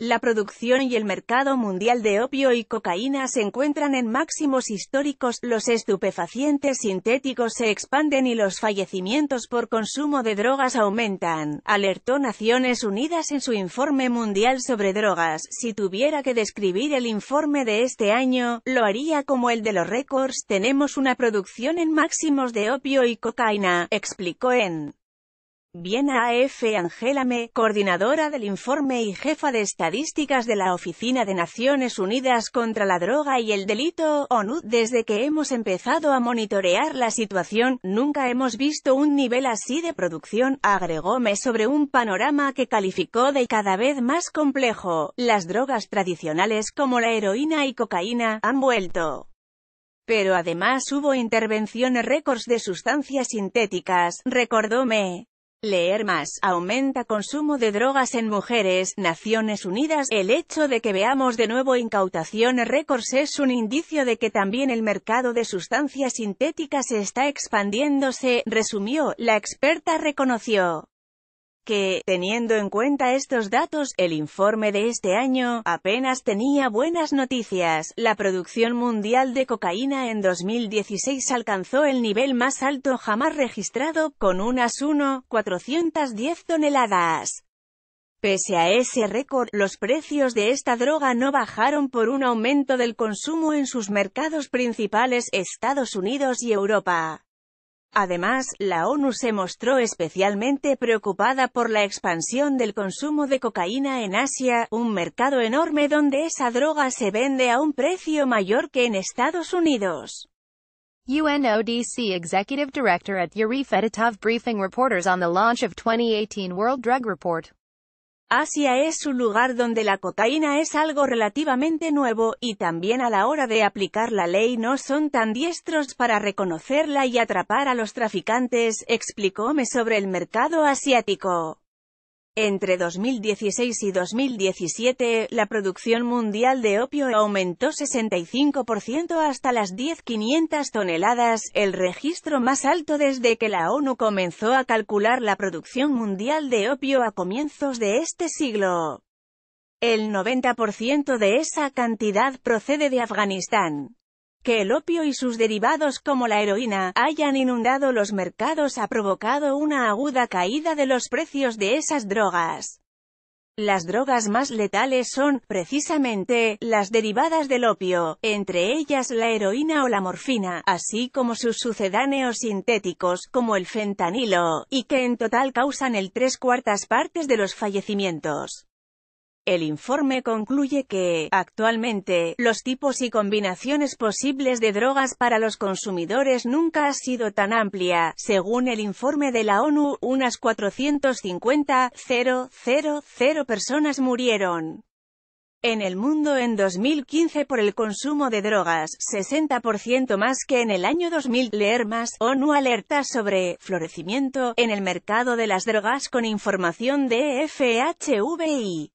La producción y el mercado mundial de opio y cocaína se encuentran en máximos históricos, los estupefacientes sintéticos se expanden y los fallecimientos por consumo de drogas aumentan, alertó Naciones Unidas en su informe mundial sobre drogas. Si tuviera que describir el informe de este año, lo haría como el de los récords, tenemos una producción en máximos de opio y cocaína, explicó en Bien AF Angela Me, coordinadora del informe y jefa de estadísticas de la Oficina de Naciones Unidas contra la Droga y el Delito, ONU, desde que hemos empezado a monitorear la situación, nunca hemos visto un nivel así de producción, agregó Me sobre un panorama que calificó de cada vez más complejo. Las drogas tradicionales como la heroína y cocaína, han vuelto pero además hubo intervenciones récords de sustancias sintéticas, recordóme. Leer más aumenta consumo de drogas en mujeres. Naciones Unidas. El hecho de que veamos de nuevo incautaciones récords es un indicio de que también el mercado de sustancias sintéticas está expandiéndose, resumió, la experta reconoció que, teniendo en cuenta estos datos, el informe de este año apenas tenía buenas noticias. La producción mundial de cocaína en 2016 alcanzó el nivel más alto jamás registrado, con unas 1,410 toneladas. Pese a ese récord, los precios de esta droga no bajaron por un aumento del consumo en sus mercados principales, Estados Unidos y Europa. Además, la ONU se mostró especialmente preocupada por la expansión del consumo de cocaína en Asia, un mercado enorme donde esa droga se vende a un precio mayor que en Estados Unidos. UNODC Executive Director at Yuri Fedotov briefing reporters on the launch of 2018 World Drug Report. Asia es un lugar donde la cocaína es algo relativamente nuevo, y también a la hora de aplicar la ley no son tan diestros para reconocerla y atrapar a los traficantes, explicóme sobre el mercado asiático. Entre 2016 y 2017, la producción mundial de opio aumentó 65% hasta las 10.500 toneladas, el registro más alto desde que la ONU comenzó a calcular la producción mundial de opio a comienzos de este siglo. El 90% de esa cantidad procede de Afganistán que el opio y sus derivados como la heroína hayan inundado los mercados ha provocado una aguda caída de los precios de esas drogas. Las drogas más letales son, precisamente, las derivadas del opio, entre ellas la heroína o la morfina, así como sus sucedáneos sintéticos, como el fentanilo, y que en total causan el tres cuartas partes de los fallecimientos. El informe concluye que, actualmente, los tipos y combinaciones posibles de drogas para los consumidores nunca ha sido tan amplia. Según el informe de la ONU, unas 450.000 personas murieron. En el mundo en 2015 por el consumo de drogas, 60% más que en el año 2000. Leer más, ONU alerta sobre florecimiento en el mercado de las drogas con información de FHVI.